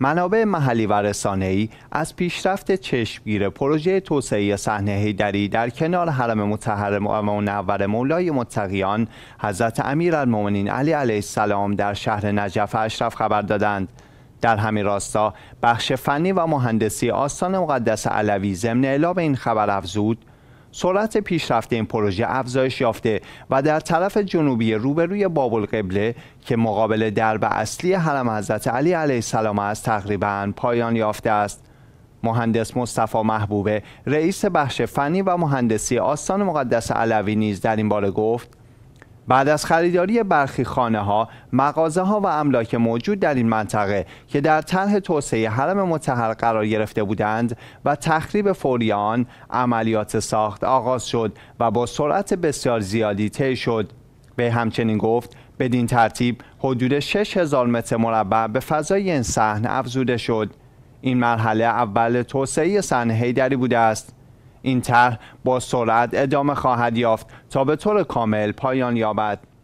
منابع محلی و ای از پیشرفت چشمگیر پروژه توسعه صحنه هیدری در کنار حرم مطهر و منور مولای متقیان حضرت المومنین علی علیه السلام در شهر نجف اشرف خبر دادند در همین راستا بخش فنی و مهندسی آستان مقدس علوی ضمن اعلام این خبر افزود سرعت پیشرفت این پروژه افزایش یافته و در طرف جنوبی روبروی بابل قبله که مقابل درب اصلی حرم حضرت علی علیه السلام است تقریبا پایان یافته است مهندس مصطفی محبوبه رئیس بخش فنی و مهندسی آستان مقدس علوی نیز در این باره گفت بعد از خریداری برخی خانه ها، مغازه ها و املاک موجود در این منطقه که در طرح توسعه حرم متحر قرار گرفته بودند و تخریب فوری عملیات ساخت آغاز شد و با سرعت بسیار زیادی طی شد به همچنین گفت بدین ترتیب حدود 6000 متر مربع به فضای این صحن افزوده شد این مرحله اول توسعه صحن هیدری بوده است این طرح با سرعت ادامه خواهد یافت تا به طور کامل پایان یابد